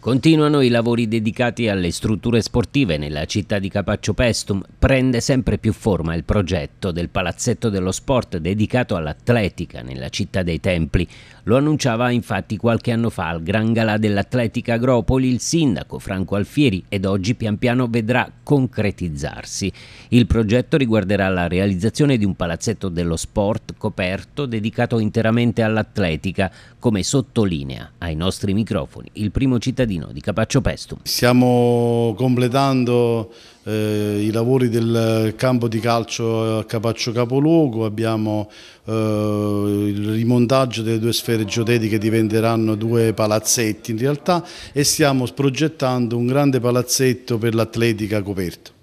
Continuano i lavori dedicati alle strutture sportive nella città di Capaccio Pestum. Prende sempre più forma il progetto del palazzetto dello sport dedicato all'atletica nella città dei templi. Lo annunciava infatti qualche anno fa al Gran Galà dell'Atletica Agropoli il sindaco Franco Alfieri ed oggi pian piano vedrà concretizzarsi. Il progetto riguarderà la realizzazione di un palazzetto dello sport coperto dedicato interamente all'atletica, come sottolinea ai nostri microfoni il primo cittadino cittadino di Capaccio Pestum. Stiamo completando eh, i lavori del campo di calcio a Capaccio Capoluogo, abbiamo eh, il rimontaggio delle due sfere geodetiche diventeranno due palazzetti in realtà e stiamo progettando un grande palazzetto per l'atletica coperto.